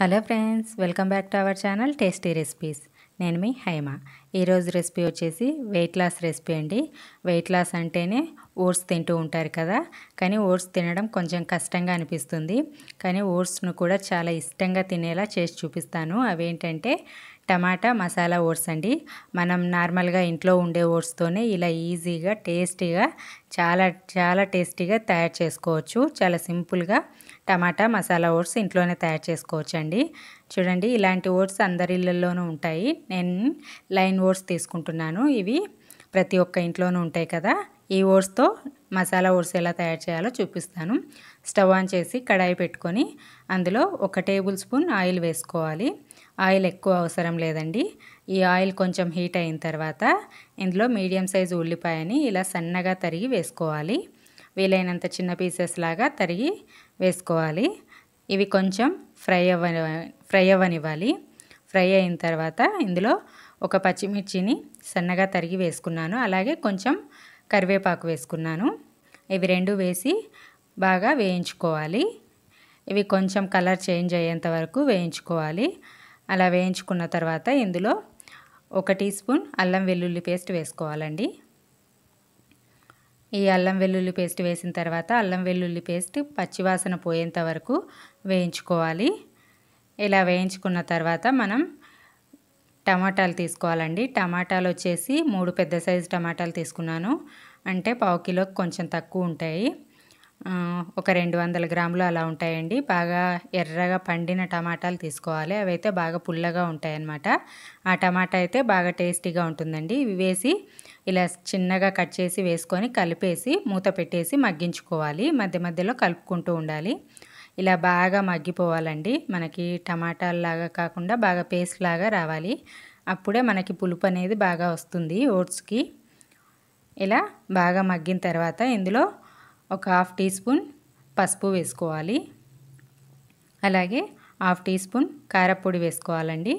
hello friends welcome back to our channel tasty recipes నేను మీ హైమ ఈరోజు రెసిపీ వచ్చేసి వెయిట్ లాస్ రెసిపీ అండి వెయిట్ లాస్ అంటేనే ఓట్స్ తింటూ ఉంటారు కదా కానీ ఓట్స్ తినడం కొంచెం కష్టంగా అనిపిస్తుంది కానీ ఓట్స్ను కూడా చాలా ఇష్టంగా తినేలా చేసి చూపిస్తాను అవేంటంటే టమాటా మసాలా ఓట్స్ అండి మనం నార్మల్గా ఇంట్లో ఉండే ఓట్స్తోనే ఇలా ఈజీగా టేస్టీగా చాలా చాలా టేస్టీగా తయారు చేసుకోవచ్చు చాలా సింపుల్గా టమాటా మసాలా ఓట్స్ ఇంట్లోనే తయారు చేసుకోవచ్చండి చూడండి ఇలాంటి ఓట్స్ అందరి ఇళ్ళల్లోనూ ఉంటాయి నేను లైన్ ఓట్స్ తీసుకుంటున్నాను ఇవి ప్రతి ఒక్క ఇంట్లోనూ ఉంటాయి కదా ఈ ఓట్స్తో మసాలా ఓట్స్ ఎలా తయారు చేయాలో చూపిస్తాను స్టవ్ ఆన్ చేసి కడాయి పెట్టుకొని అందులో ఒక టేబుల్ స్పూన్ ఆయిల్ వేసుకోవాలి ఆయిల్ ఎక్కువ అవసరం లేదండి ఈ ఆయిల్ కొంచెం హీట్ అయిన తర్వాత ఇందులో మీడియం సైజు ఉల్లిపాయని ఇలా సన్నగా తరిగి వేసుకోవాలి వీలైనంత చిన్న పీసెస్ లాగా తరిగి వేసుకోవాలి ఇవి కొంచెం ఫ్రై అవ్వ ఫ్రై అవ్వనివ్వాలి ఫ్రై అయిన తర్వాత ఇందులో ఒక పచ్చిమిర్చిని సన్నగా తరిగి వేసుకున్నాను అలాగే కొంచెం కరివేపాకు వేసుకున్నాను ఇవి రెండు వేసి బాగా వేయించుకోవాలి ఇవి కొంచెం కలర్ చేంజ్ అయ్యేంత వరకు వేయించుకోవాలి అలా వేయించుకున్న తర్వాత ఇందులో ఒక టీ స్పూన్ అల్లం వెల్లుల్లి పేస్ట్ వేసుకోవాలండి ఈ అల్లం వెల్లుల్లి పేస్ట్ వేసిన తర్వాత అల్లం వెల్లుల్లి పేస్ట్ పచ్చివాసన పోయేంత వరకు వేయించుకోవాలి ఇలా వేయించుకున్న తర్వాత మనం టమాటాలు తీసుకోవాలండి టమాటాలు వచ్చేసి మూడు పెద్ద సైజు టమాటాలు తీసుకున్నాను అంటే పావు కిలోకి కొంచెం తక్కువ ఉంటాయి ఒక రెండు వందల గ్రాములు అలా ఉంటాయండి బాగా ఎర్రగా పండిన టమాటాలు తీసుకోవాలి అవైతే బాగా పుల్లగా ఉంటాయన్నమాట ఆ టమాటా అయితే బాగా టేస్టీగా ఉంటుందండి ఇవి వేసి ఇలా చిన్నగా కట్ చేసి వేసుకొని కలిపేసి మూత పెట్టేసి మగ్గించుకోవాలి మధ్య మధ్యలో కలుపుకుంటూ ఉండాలి ఇలా బాగా మగ్గిపోవాలండి మనకి టమాటాలలాగా కాకుండా బాగా పేస్ట్ లాగా రావాలి అప్పుడే మనకి పులుపు అనేది బాగా వస్తుంది ఓట్స్కి ఇలా బాగా మగ్గిన తర్వాత ఇందులో ఒక హాఫ్ టీ స్పూన్ పసుపు వేసుకోవాలి అలాగే హాఫ్ టీ స్పూన్ కారపొడి వేసుకోవాలండి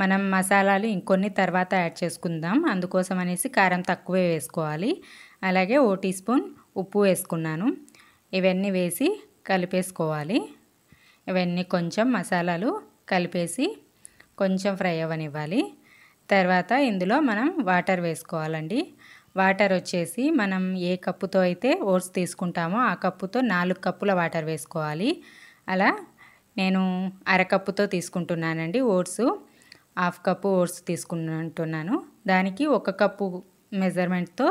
మనం మసాలాలు ఇంకొన్ని తర్వాత యాడ్ చేసుకుందాం అందుకోసం అనేసి కారం తక్కువే వేసుకోవాలి అలాగే ఓ టీ స్పూన్ ఉప్పు వేసుకున్నాను ఇవన్నీ వేసి కలిపేసుకోవాలి ఇవన్నీ కొంచెం మసాలాలు కలిపేసి కొంచెం ఫ్రై అవ్వనివ్వాలి తర్వాత ఇందులో మనం వాటర్ వేసుకోవాలండి వాటర్ వచ్చేసి మనం ఏ కప్పుతో అయితే ఓట్స్ తీసుకుంటామో ఆ కప్పుతో నాలుగు కప్పుల వాటర్ వేసుకోవాలి అలా నేను అరకప్పుతో తీసుకుంటున్నానండి ఓట్స్ హాఫ్ కప్పు ఓట్స్ తీసుకుంటున్నాను దానికి ఒక కప్పు మెజర్మెంట్తో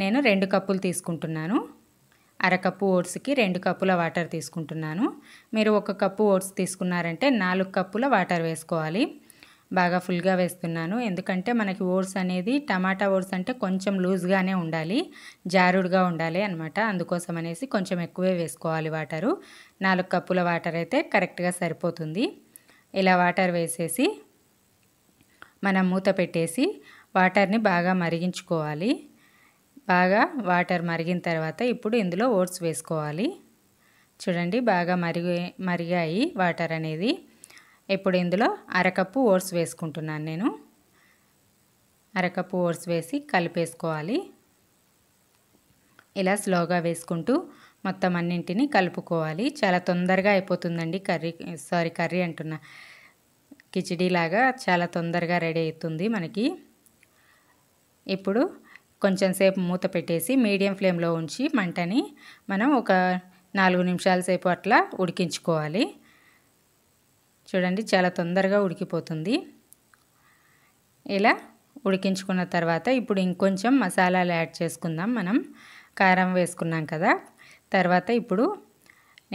నేను రెండు కప్పులు తీసుకుంటున్నాను అరకప్పు ఓట్స్కి రెండు కప్పుల వాటర్ తీసుకుంటున్నాను మీరు ఒక కప్పు ఓట్స్ తీసుకున్నారంటే నాలుగు కప్పుల వాటర్ వేసుకోవాలి బాగా ఫుల్గా వేస్తున్నాను ఎందుకంటే మనకి ఓట్స్ అనేది టమాటా ఓట్స్ అంటే కొంచెం లూజ్గానే ఉండాలి జారుడుగా ఉండాలి అనమాట అందుకోసం అనేసి కొంచెం ఎక్కువే వేసుకోవాలి వాటరు నాలుగు కప్పుల వాటర్ అయితే కరెక్ట్గా సరిపోతుంది ఇలా వాటర్ వేసేసి మనం మూత పెట్టేసి వాటర్ని బాగా మరిగించుకోవాలి బాగా వాటర్ మరిగిన తర్వాత ఇప్పుడు ఇందులో ఓట్స్ వేసుకోవాలి చూడండి బాగా మరిగి మరిగాయి వాటర్ అనేది ఇప్పుడు ఇందులో అరకప్పు ఓట్స్ వేసుకుంటున్నాను నేను అరకప్పు ఓట్స్ వేసి కలిపేసుకోవాలి ఇలా స్లోగా వేసుకుంటూ మొత్తం అన్నింటినీ కలుపుకోవాలి చాలా తొందరగా అయిపోతుందండి కర్రీ సారీ కర్రీ అంటున్నా కిచిడీలాగా చాలా తొందరగా రెడీ అవుతుంది మనకి ఇప్పుడు కొంచెం సేపు మూత పెట్టేసి మీడియం ఫ్లేమ్లో ఉంచి మంటని మనం ఒక నాలుగు నిమిషాల సేపు అట్లా ఉడికించుకోవాలి చూడండి చాలా తొందరగా ఉడికిపోతుంది ఇలా ఉడికించుకున్న తర్వాత ఇప్పుడు ఇంకొంచెం మసాలాలు యాడ్ చేసుకుందాం మనం కారం వేసుకున్నాం కదా తర్వాత ఇప్పుడు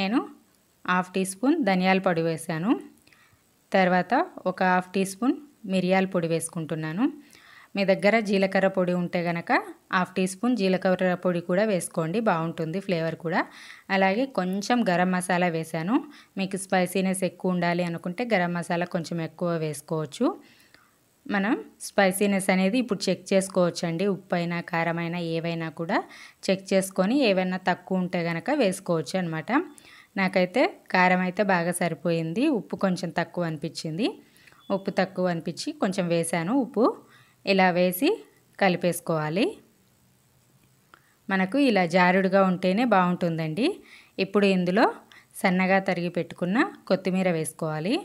నేను హాఫ్ టీ స్పూన్ ధనియాల పొడి వేసాను తర్వాత ఒక హాఫ్ టీ స్పూన్ మిరియాల పొడి వేసుకుంటున్నాను మీ దగ్గర జీలకర్ర పొడి ఉంటే గనక హాఫ్ టీ స్పూన్ జీలకర్ర పొడి కూడా వేసుకోండి బాగుంటుంది ఫ్లేవర్ కూడా అలాగే కొంచెం గరం మసాలా వేశాను మీకు స్పైసీనెస్ ఎక్కువ ఉండాలి అనుకుంటే గరం మసాలా కొంచెం ఎక్కువ వేసుకోవచ్చు మనం స్పైసీనెస్ అనేది ఇప్పుడు చెక్ చేసుకోవచ్చు అండి ఉప్పు అయినా కారమైనా ఏవైనా కూడా చెక్ చేసుకొని ఏవైనా తక్కువ ఉంటే కనుక వేసుకోవచ్చు అనమాట నాకైతే కారం అయితే బాగా సరిపోయింది ఉప్పు కొంచెం తక్కువ అనిపించింది ఉప్పు తక్కువ అనిపించి కొంచెం వేసాను ఉప్పు ఇలా వేసి కలిపేసుకోవాలి మనకు ఇలా జారుడుగా ఉంటేనే బాగుంటుందండి ఇప్పుడు ఇందులో సన్నగా తరిగి పెట్టుకున్న కొత్తిమీర వేసుకోవాలి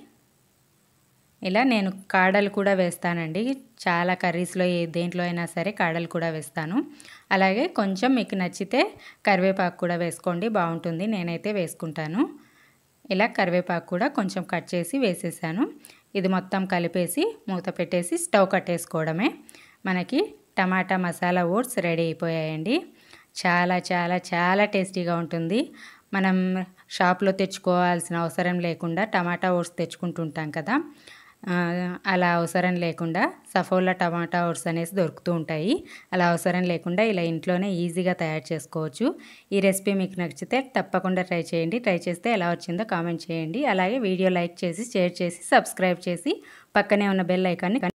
ఇలా నేను కాడలు కూడా వేస్తానండి చాలా కర్రీస్లో ఏ దేంట్లో అయినా సరే కాడలు కూడా వేస్తాను అలాగే కొంచెం మీకు నచ్చితే కరివేపాకు కూడా వేసుకోండి బాగుంటుంది నేనైతే వేసుకుంటాను ఇలా కరివేపాకు కూడా కొంచెం కట్ చేసి వేసేసాను ఇది మొత్తం కలిపేసి మూత పెట్టేసి స్టవ్ కట్టేసుకోవడమే మనకి టమాటా మసాలా ఓట్స్ రెడీ అయిపోయాయండి చాలా చాలా చాలా టేస్టీగా ఉంటుంది మనం షాప్లో తెచ్చుకోవాల్సిన అవసరం లేకుండా టమాటా ఓట్స్ తెచ్చుకుంటుంటాం కదా అలా అవసరం లేకుండా సఫోలా టమాటా ఓట్స్ అనేసి దొరుకుతూ ఉంటాయి అలా అవసరం లేకుండా ఇలా ఇంట్లోనే ఈజీగా తయారు చేసుకోవచ్చు ఈ రెసిపీ మీకు నచ్చితే తప్పకుండా ట్రై చేయండి ట్రై చేస్తే ఎలా వచ్చిందో కామెంట్ చేయండి అలాగే వీడియో లైక్ చేసి షేర్ చేసి సబ్స్క్రైబ్ చేసి పక్కనే ఉన్న బెల్ ఐకాన్ని